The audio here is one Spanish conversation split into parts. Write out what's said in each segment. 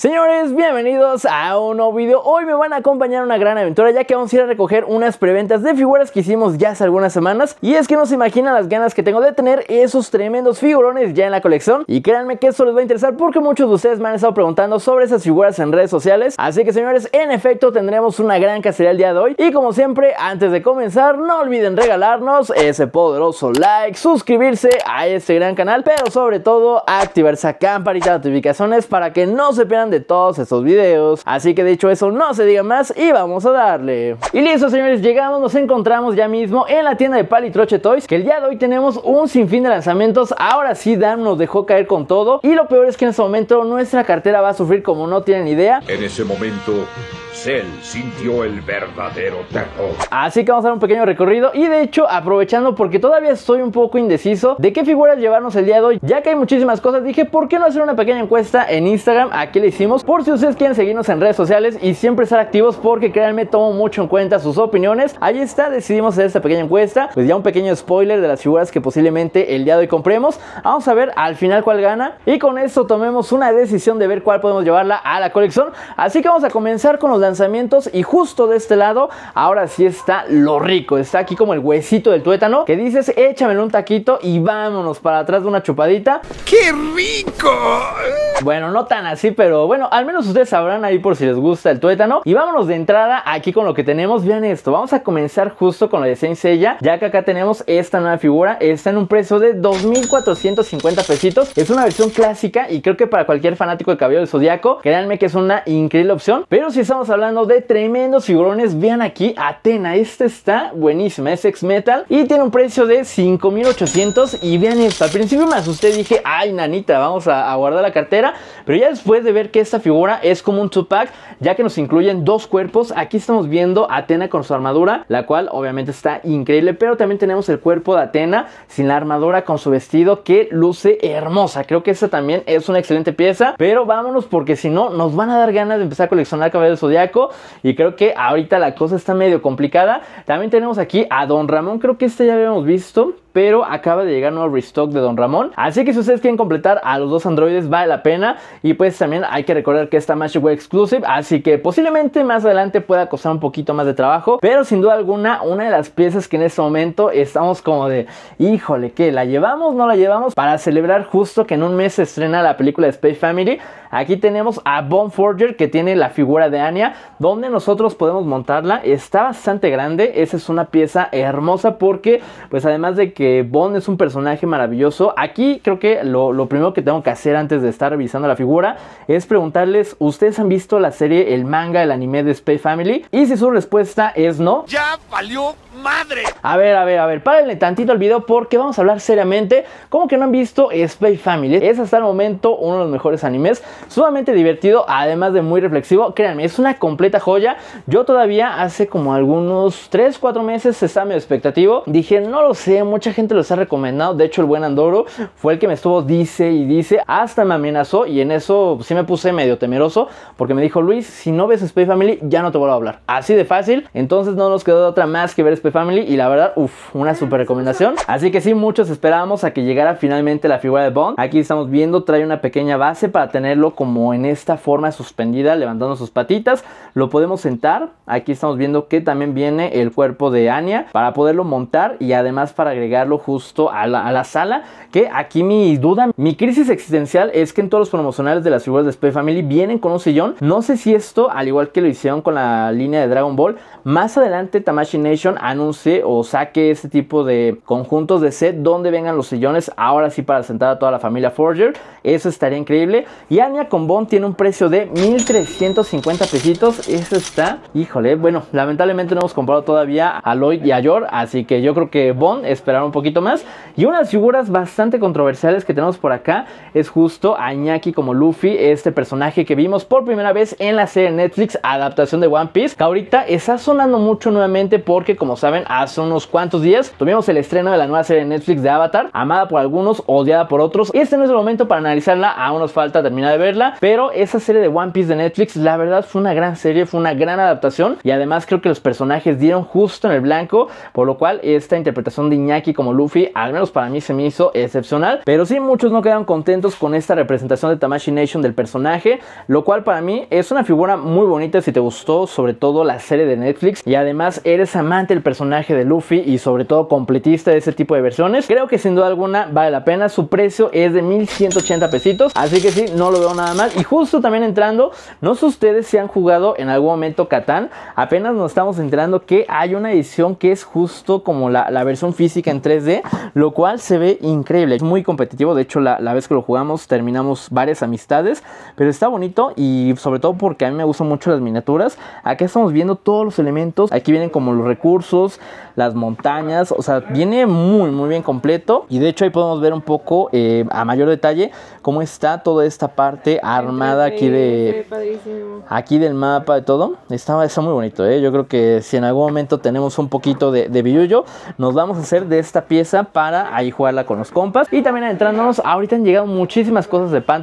Señores, bienvenidos a un nuevo video. Hoy me van a acompañar a una gran aventura ya que vamos a ir a recoger unas preventas de figuras que hicimos ya hace algunas semanas. Y es que no se imaginan las ganas que tengo de tener esos tremendos figurones ya en la colección. Y créanme que esto les va a interesar porque muchos de ustedes me han estado preguntando sobre esas figuras en redes sociales. Así que señores, en efecto tendremos una gran cacería el día de hoy. Y como siempre, antes de comenzar, no olviden regalarnos ese poderoso like, suscribirse a este gran canal, pero sobre todo activar esa campanita de notificaciones para que no se pierdan de todos estos videos. Así que dicho eso, no se diga más y vamos a darle. Y listo, señores, llegamos, nos encontramos ya mismo en la tienda de Palitroche Toys, que el día de hoy tenemos un sinfín de lanzamientos. Ahora sí, Dan nos dejó caer con todo. Y lo peor es que en este momento nuestra cartera va a sufrir como no tienen idea. En ese momento él sintió el verdadero terror. Así que vamos a dar un pequeño recorrido y de hecho aprovechando porque todavía estoy un poco indeciso de qué figuras llevarnos el día de hoy, ya que hay muchísimas cosas, dije, ¿por qué no hacer una pequeña encuesta en Instagram? Aquí le hicimos por si ustedes quieren seguirnos en redes sociales y siempre estar activos porque créanme, tomo mucho en cuenta sus opiniones. Ahí está, decidimos hacer esta pequeña encuesta, pues ya un pequeño spoiler de las figuras que posiblemente el día de hoy compremos. Vamos a ver al final cuál gana y con esto tomemos una decisión de ver cuál podemos llevarla a la colección. Así que vamos a comenzar con los y justo de este lado ahora sí está lo rico, está aquí como el huesito del tuétano que dices échamelo un taquito y vámonos para atrás de una chupadita. ¡Qué rico! Bueno, no tan así, pero bueno, al menos ustedes sabrán ahí por si les gusta el tuétano. Y vámonos de entrada aquí con lo que tenemos. Vean esto, vamos a comenzar justo con la de ya que acá tenemos esta nueva figura. Está en un precio de 2.450 pesitos. Es una versión clásica y creo que para cualquier fanático de Cabello del Zodiaco, créanme que es una increíble opción. Pero si estamos hablando de tremendos figurones, vean aquí, Atena, esta está buenísima, es x metal y tiene un precio de 5.800 y vean esto, al principio me asusté, dije, ay nanita, vamos a guardar la cartera pero ya después de ver que esta figura es como un pack ya que nos incluyen dos cuerpos, aquí estamos viendo a Atena con su armadura, la cual obviamente está increíble, pero también tenemos el cuerpo de Atena sin la armadura con su vestido que luce hermosa, creo que esta también es una excelente pieza, pero vámonos porque si no nos van a dar ganas de empezar a coleccionar Caballero de Zodiaco y creo que ahorita la cosa está medio complicada, también tenemos aquí a Don Ramón, creo que este ya habíamos visto, pero acaba de llegar nuevo restock de Don Ramón, así que si ustedes quieren completar a los dos androides vale la pena y pues también hay que recordar que esta match fue exclusive, así que posiblemente más adelante pueda costar un poquito más de trabajo. Pero sin duda alguna, una de las piezas que en este momento estamos como de, híjole, que ¿La llevamos? ¿No la llevamos? Para celebrar justo que en un mes se estrena la película de Space Family. Aquí tenemos a Bone Forger que tiene la figura de Anya, donde nosotros podemos montarla. Está bastante grande, esa es una pieza hermosa porque, pues además de que Bond es un personaje maravilloso, aquí creo que lo, lo primero que tengo que hacer antes de estar revisando la figura es preguntarles, ¿ustedes han visto la serie, el manga, el anime de Space Family? Y si su respuesta es no, ya valió madre. A ver, a ver, a ver, párenle tantito El video porque vamos a hablar seriamente. ¿Cómo que no han visto Space Family? Es hasta el momento uno de los mejores animes, sumamente divertido, además de muy reflexivo. Créanme, es una completa joya. Yo todavía hace como algunos 3, 4 meses estaba mi expectativo. Dije, no lo sé, mucha gente los ha recomendado. De hecho, el buen Andoro fue el que me estuvo dice y dice. Hasta me amenazó y en eso sí me puse medio temeroso porque me dijo Luis, si no ves Space Family ya no te vuelvo a hablar. Así de fácil, entonces no nos quedó otra más que ver Space Family y la verdad, uff, una ah, super recomendación. Así que sí, muchos esperábamos a que llegara finalmente la figura de Bond. Aquí estamos viendo, trae una pequeña base para tenerlo como en esta forma suspendida, levantando sus patitas. Lo podemos sentar, aquí estamos viendo que también viene el cuerpo de Anya para poderlo montar y además para agregarlo justo a la, a la sala. Que aquí mi duda, mi crisis existencial es que en todo los promocionales de las figuras de Spy Family vienen con un sillón. No sé si esto, al igual que lo hicieron con la línea de Dragon Ball, más adelante Tamashi Nation anuncie o saque este tipo de conjuntos de set donde vengan los sillones ahora sí para sentar a toda la familia Forger. Eso estaría increíble. Y Anya con Bond tiene un precio de 1350 pesitos. Eso está, híjole, bueno, lamentablemente no hemos comprado todavía a Lloyd y a Yor, así que yo creo que Bond esperará un poquito más. Y unas figuras bastante controversiales que tenemos por acá es justo Anya Iñaki como Luffy, este personaje que vimos por primera vez en la serie Netflix, adaptación de One Piece, que ahorita está sonando mucho nuevamente porque, como saben, hace unos cuantos días tuvimos el estreno de la nueva serie Netflix de Avatar, amada por algunos, odiada por otros. Y Este no es el momento para analizarla, aún nos falta terminar de verla, pero esa serie de One Piece de Netflix, la verdad, fue una gran serie, fue una gran adaptación y además creo que los personajes dieron justo en el blanco, por lo cual esta interpretación de Iñaki como Luffy, al menos para mí, se me hizo excepcional. Pero sí, muchos no quedaron contentos con esta representación de Tamashii Nation del personaje, lo cual para mí es una figura muy bonita si te gustó sobre todo la serie de Netflix y además eres amante del personaje de Luffy y sobre todo completista de ese tipo de versiones, creo que sin duda alguna vale la pena, su precio es de 1180 pesitos, así que sí, no lo veo nada mal y justo también entrando, no sé ustedes si han jugado en algún momento Catán, apenas nos estamos enterando que hay una edición que es justo como la, versión física en 3D, lo cual se ve increíble, es muy competitivo, de hecho la vez que lo jugamos terminamos varias amistades, pero está bonito y sobre todo porque a mí me gustan mucho las miniaturas. Aquí estamos viendo todos los elementos, aquí vienen como los recursos, las montañas, o sea, viene muy, muy bien completo y de hecho ahí podemos ver un poco eh, a mayor detalle cómo está toda esta parte armada aquí de... Aquí del mapa de todo, está, está muy bonito, eh. yo creo que si en algún momento tenemos un poquito de, de nos vamos a hacer de esta pieza para ahí jugarla con los compas y también adentrándonos, ahorita han llegado muchísimas cosas de pan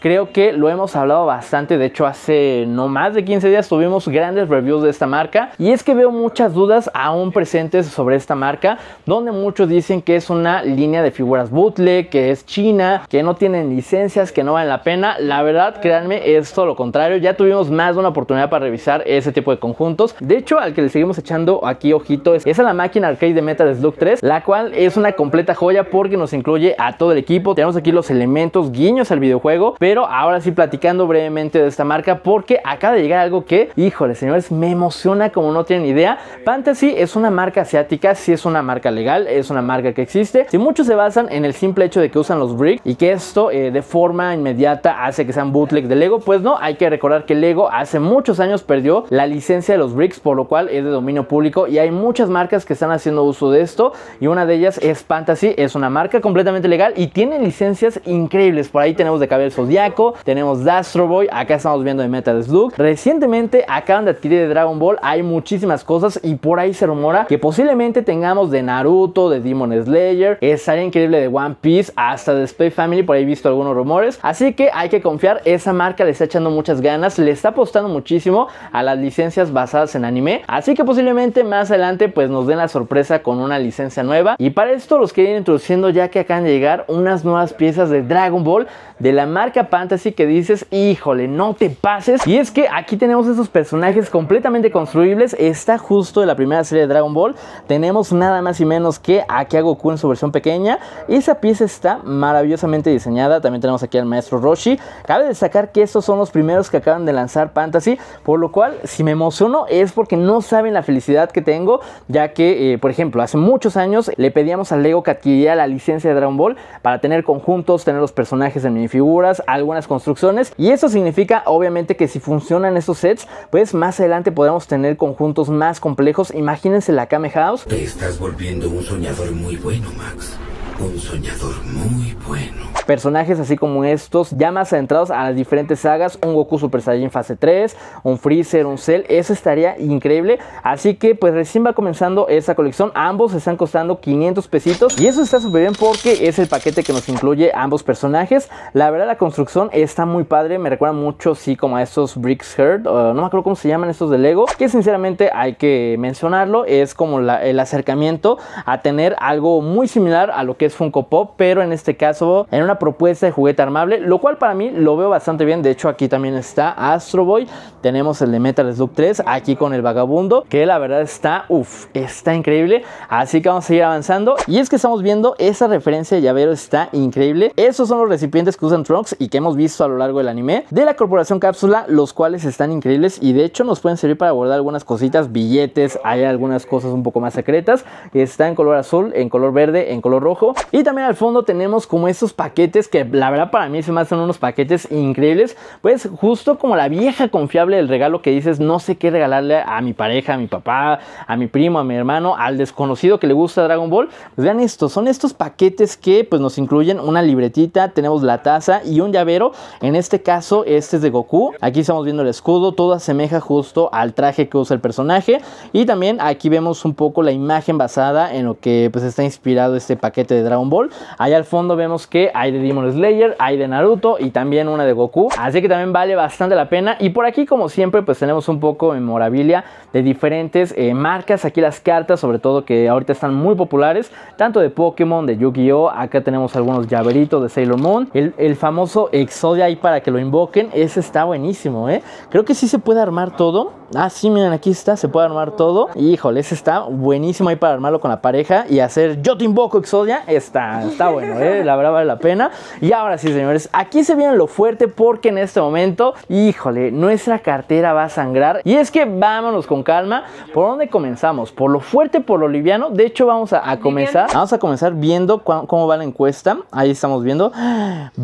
Creo que lo hemos hablado bastante, de hecho hace no más de 15 días tuvimos grandes reviews de esta marca y es que veo muchas dudas aún presentes sobre esta marca, donde muchos dicen que es una línea de figuras bootleg, que es china, que no tienen licencias, que no valen la pena. La verdad, créanme, es todo lo contrario. Ya tuvimos más de una oportunidad para revisar ese tipo de conjuntos. De hecho, al que le seguimos echando aquí ojito es, es a la máquina arcade de Metal Slug 3, la cual es una completa joya porque nos incluye a todo el equipo. Tenemos aquí los elementos guiños al videojuego, pero ahora sí platicando brevemente de esta marca porque acaba de llegar algo que, híjole señores, me emociona como no tienen idea. Fantasy es una marca asiática, si es una marca legal, es una marca que existe. Si muchos se basan en el simple hecho de que usan los bricks y que esto eh, de forma inmediata hace que sean bootleg de Lego, pues no, hay que recordar que Lego hace muchos años perdió la licencia de los bricks, por lo cual es de dominio público y hay muchas marcas que están haciendo uso de esto y una de ellas es Fantasy, es una marca completamente legal y tiene licencias increíbles. Por ahí tenemos de Cabello Zodiaco, tenemos de Boy, acá estamos viendo de Metal Slug. Recientemente acaban de adquirir de Dragon Ball, hay muchísimas cosas y por ahí se rumora que posiblemente tengamos de Naruto, de Demon Slayer, área increíble de One Piece, hasta de Space Family, por ahí he visto algunos rumores. Así que hay que confiar, esa marca le está echando muchas ganas, le está apostando muchísimo a las licencias basadas en anime. Así que posiblemente más adelante pues nos den la sorpresa con una licencia nueva. Y para esto los quería ir introduciendo ya que acaban de llegar unas nuevas piezas de Dragon Ball de la marca Fantasy que dices, híjole, no te pases. Y es que aquí tenemos esos personajes completamente construibles. Está justo de la primera serie de Dragon Ball. Tenemos nada más y menos que a Goku en su versión pequeña. Esa pieza está maravillosamente diseñada. También tenemos aquí al maestro Roshi. Cabe destacar que estos son los primeros que acaban de lanzar Fantasy. Por lo cual, si me emociono es porque no saben la felicidad que tengo. Ya que, eh, por ejemplo, hace muchos años le pedíamos a Lego que adquiriera la licencia de Dragon Ball para tener conjuntos, tener los personajes en mi Figuras, algunas construcciones y eso significa obviamente que si funcionan estos sets, pues más adelante podremos tener conjuntos más complejos. Imagínense la Kame House. Te estás volviendo un soñador muy bueno, Max. Un soñador muy bueno personajes así como estos, ya más centrados a las diferentes sagas, un Goku Super Saiyan fase 3, un Freezer, un Cell, eso estaría increíble, así que pues recién va comenzando esa colección, ambos están costando 500 pesitos y eso está súper bien porque es el paquete que nos incluye ambos personajes, la verdad la construcción está muy padre, me recuerda mucho sí como a estos Bricks Herd no me acuerdo cómo se llaman estos de Lego, que sinceramente hay que mencionarlo, es como el acercamiento a tener algo muy similar a lo que es Funko Pop, pero en este caso en una propuesta de juguete armable, lo cual para mí lo veo bastante bien. De hecho, aquí también está Astro Boy. Tenemos el de Metal Slug 3, aquí con el vagabundo, que la verdad está, uff, está increíble. Así que vamos a seguir avanzando. Y es que estamos viendo esa referencia de llavero, está increíble. Esos son los recipientes que usan Trunks y que hemos visto a lo largo del anime de la Corporación Cápsula, los cuales están increíbles y de hecho nos pueden servir para guardar algunas cositas, billetes, hay algunas cosas un poco más secretas. Está en color azul, en color verde, en color rojo. Y también al fondo tenemos como estos paquetes que la verdad para mí se me hacen unos paquetes increíbles. Pues justo como la vieja confiable del regalo que dices, no sé qué regalarle a mi pareja, a mi papá, a mi primo, a mi hermano, al desconocido que le gusta Dragon Ball. Pues vean esto, son estos paquetes que pues nos incluyen una libretita, tenemos la taza y un llavero. En este caso, este es de Goku. Aquí estamos viendo el escudo, todo asemeja justo al traje que usa el personaje. Y también aquí vemos un poco la imagen basada en lo que pues está inspirado este paquete de Dragon Ball. Allá al fondo vemos que hay de Demon Slayer, hay de Naruto y también una de Goku. Así que también vale bastante la pena. Y por aquí, como siempre, pues tenemos un poco de memorabilia de diferentes eh, marcas. Aquí las cartas, sobre todo que ahorita están muy populares, tanto de Pokémon, de Yu-Gi-Oh! Acá tenemos algunos llaveritos de Sailor Moon. El, famoso Exodia ahí para que lo invoquen. Ese está buenísimo, ¿eh? Creo que sí se puede armar todo. Ah, sí, miren, aquí está, se puede armar todo. Híjole, ese está buenísimo ahí para armarlo con la pareja y hacer yo te invoco Exodia. Está, está bueno, ¿eh? La verdad vale la pena. Y ahora sí, señores, aquí se viene lo fuerte porque en este momento, híjole, nuestra cartera va a sangrar. Y es que vámonos con calma. ¿Por dónde comenzamos? ¿Por lo fuerte, por lo liviano? De hecho, vamos a, a comenzar. Vamos a comenzar viendo cómo va la encuesta. Ahí estamos viendo.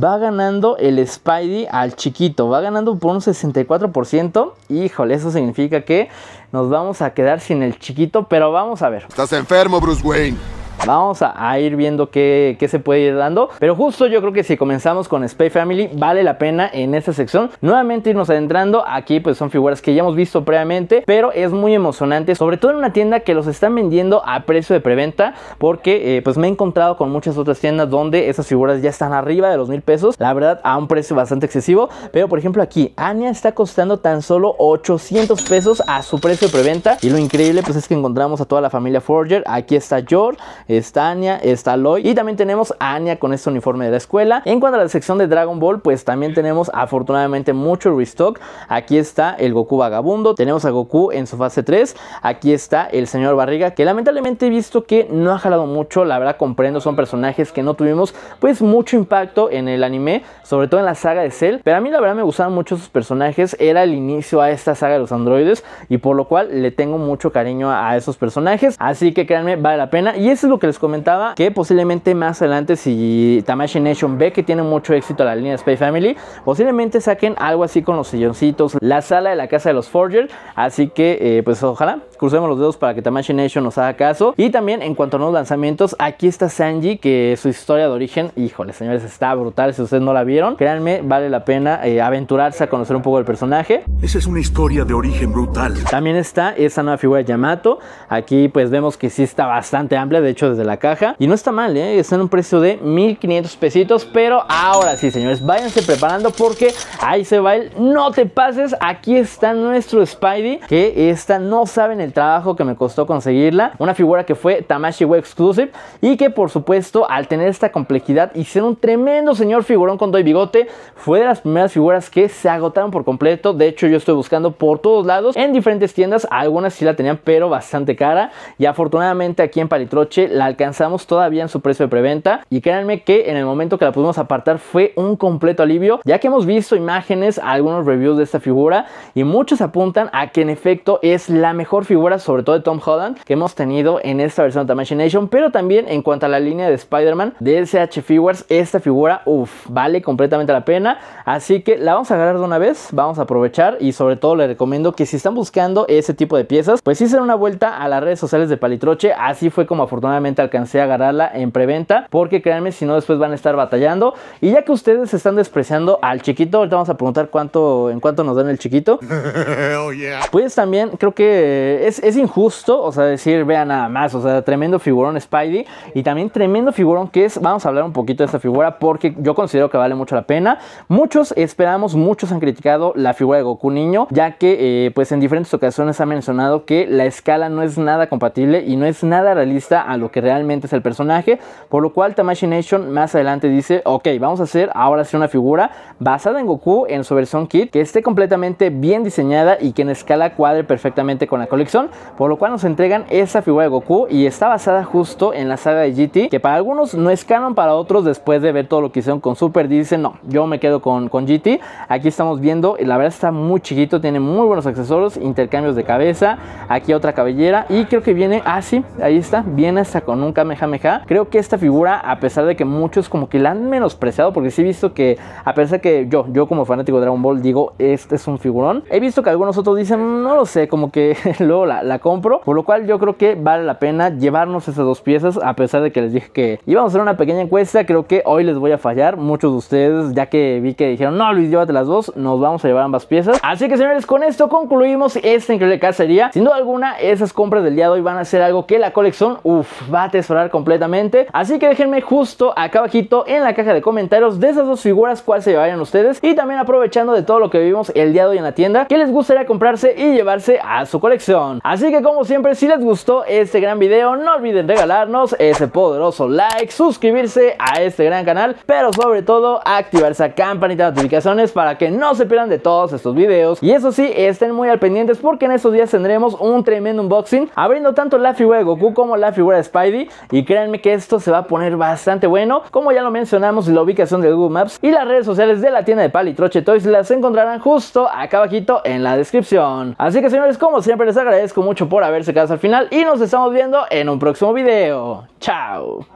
Va ganando el Spidey al chiquito. Va ganando por un 64%. Híjole, eso significa que nos vamos a quedar sin el chiquito, pero vamos a ver. Estás enfermo, Bruce Wayne. Vamos a, ir viendo qué, se puede ir dando. Pero justo yo creo que si comenzamos con Space Family, vale la pena en esta sección nuevamente irnos adentrando. Aquí pues son figuras que ya hemos visto previamente, pero es muy emocionante, sobre todo en una tienda que los están vendiendo a precio de preventa, porque eh, pues me he encontrado con muchas otras tiendas donde esas figuras ya están arriba de los mil pesos. La verdad, a un precio bastante excesivo. Pero por ejemplo aquí, Anya está costando tan solo 800 pesos a su precio de preventa. Y lo increíble pues es que encontramos a toda la familia Forger. Aquí está George está Anya, está Lloyd y también tenemos a Anya con este uniforme de la escuela. En cuanto a la sección de Dragon Ball, pues también tenemos afortunadamente mucho restock. Aquí está el Goku vagabundo, tenemos a Goku en su fase 3, aquí está el señor Barriga, que lamentablemente he visto que no ha jalado mucho, la verdad comprendo, son personajes que no tuvimos pues mucho impacto en el anime, sobre todo en la saga de Cell, pero a mí la verdad me gustaban mucho esos personajes, era el inicio a esta saga de los androides y por lo cual le tengo mucho cariño a esos personajes, así que créanme, vale la pena y ese es que les comentaba, que posiblemente más adelante si Tamashii Nation ve que tiene mucho éxito A la línea Space Family, posiblemente saquen algo así con los silloncitos, la sala de la casa de los Forger, así que eh, pues ojalá crucemos los dedos para que Tamashii Nation nos haga caso. Y también en cuanto a nuevos lanzamientos, aquí está Sanji, que su historia de origen, híjole señores, está brutal, si ustedes no la vieron, créanme, vale la pena eh, aventurarse a conocer un poco el personaje. Esa es una historia de origen brutal. También está esa nueva figura de Yamato, aquí pues vemos que sí está bastante amplia, de hecho desde la caja. Y no está mal, ¿eh? Está en un precio de 1500 pesitos. Pero ahora sí, señores, váyanse preparando porque ahí se va el no te pases. Aquí está nuestro Spidey. Que esta no saben el trabajo que me costó conseguirla. Una figura que fue Tamashii Web Exclusive. Y que por supuesto, al tener esta complejidad y ser un tremendo señor figurón con doy bigote, fue de las primeras figuras que se agotaron por completo. De hecho, yo estoy buscando por todos lados en diferentes tiendas. Algunas sí la tenían, pero bastante cara. Y afortunadamente aquí en Palitroche la alcanzamos todavía en su precio de preventa y créanme que en el momento que la pudimos apartar fue un completo alivio, ya que hemos visto imágenes, algunos reviews de esta figura y muchos apuntan a que en efecto es la mejor figura, sobre todo de Tom Holland, que hemos tenido en esta versión de Machination, pero también en cuanto a la línea de Spider-Man de SH Figures, esta figura, uff, vale completamente la pena, así que la vamos a agarrar de una vez, vamos a aprovechar y sobre todo les recomiendo que si están buscando ese tipo de piezas, pues sí una vuelta a las redes sociales de Palitroche, así fue como afortunadamente alcancé a agarrarla en preventa porque créanme si no después van a estar batallando y ya que ustedes están despreciando al chiquito, ahorita vamos a preguntar cuánto en cuánto nos dan el chiquito. Oh, pues también creo que es, injusto, o sea, decir, vean nada más, o sea, tremendo figurón Spidey y también tremendo figurón que es, vamos a hablar un poquito de esta figura porque yo considero que vale mucho la pena. Muchos esperamos, muchos han criticado la figura de Goku niño, ya que eh, pues en diferentes ocasiones ha mencionado que la escala no es nada compatible y no es nada realista a lo que realmente es el personaje, por lo cual Tamashi Nation más adelante dice, ok, vamos a hacer ahora una figura basada en Goku en su versión kit, que esté completamente bien diseñada y que en escala cuadre perfectamente con la colección, por lo cual nos entregan esa figura de Goku y está basada justo en la saga de GT, que para algunos no es canon, para otros después de ver todo lo que hicieron con Super, dicen, no, yo me quedo con, con GT, aquí estamos viendo, la verdad está muy chiquito, tiene muy buenos accesorios, intercambios de cabeza, aquí otra cabellera y creo que viene, así, ah, ahí está, viene hasta con un Kamehameha. Creo que esta figura, a pesar de que muchos como que la han menospreciado, porque sí he visto que, a pesar de que yo, yo como fanático de Dragon Ball, digo, este es un figurón, he visto que algunos otros dicen, no lo sé, como que luego la, la compro, por lo cual yo creo que vale la pena llevarnos esas dos piezas, a pesar de que les dije que íbamos a hacer una pequeña encuesta, creo que hoy les voy a fallar, muchos de ustedes, ya que vi que dijeron, no Luis, llévate las dos, nos vamos a llevar ambas piezas. Así que señores, con esto concluimos esta increíble cacería. Sin duda alguna, esas compras del día de hoy van a ser algo que la colección, uff, va a atesorar completamente. Así que déjenme justo acá abajito en la caja de comentarios de esas dos figuras cuál se llevarían ustedes. Y también aprovechando de todo lo que vivimos el día de hoy en la tienda, que les gustaría comprarse y llevarse a su colección. Así que como siempre, si les gustó este gran video, no olviden regalarnos ese poderoso like, suscribirse a este gran canal, pero sobre todo activar esa campanita de notificaciones para que no se pierdan de todos estos videos. Y eso sí, estén muy al pendientes porque en estos días tendremos un tremendo unboxing, abriendo tanto la figura de Goku como la figura de Spider y créanme que esto se va a poner bastante bueno. Como ya lo mencionamos, la ubicación de Google Maps y las redes sociales de la tienda de Palitroche Toys las encontrarán justo acá abajito en la descripción. Así que señores, como siempre les agradezco mucho por haberse quedado hasta el final y nos estamos viendo en un próximo video. Chao.